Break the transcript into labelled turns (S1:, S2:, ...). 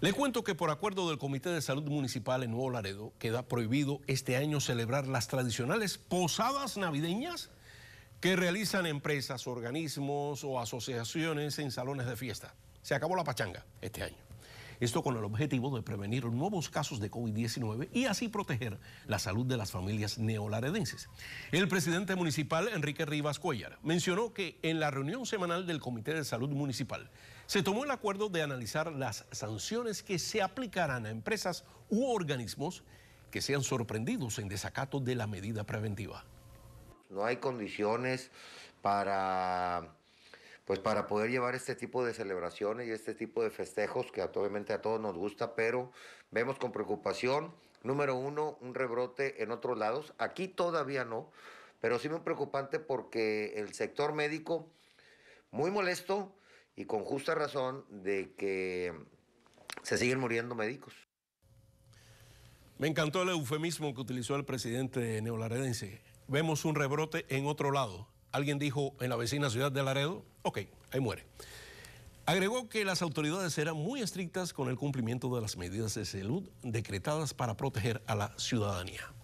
S1: Le cuento que por acuerdo del Comité de Salud Municipal en Nuevo Laredo queda prohibido este año celebrar las tradicionales posadas navideñas que realizan empresas, organismos o asociaciones en salones de fiesta. Se acabó la pachanga este año. Esto con el objetivo de prevenir nuevos casos de COVID-19 y así proteger la salud de las familias neolaredenses. El presidente municipal, Enrique Rivas Cuellar, mencionó que en la reunión semanal del Comité de Salud Municipal se tomó el acuerdo de analizar las sanciones que se aplicarán a empresas u organismos que sean sorprendidos en desacato de la medida preventiva.
S2: No hay condiciones para pues para poder llevar este tipo de celebraciones y este tipo de festejos que obviamente a todos nos gusta, pero vemos con preocupación, número uno, un rebrote en otros lados, aquí todavía no, pero sí muy preocupante porque el sector médico, muy molesto y con justa razón de que se siguen muriendo médicos.
S1: Me encantó el eufemismo que utilizó el presidente neolaredense. Vemos un rebrote en otro lado. Alguien dijo en la vecina ciudad de Laredo, ok, ahí muere. Agregó que las autoridades eran muy estrictas con el cumplimiento de las medidas de salud decretadas para proteger a la ciudadanía.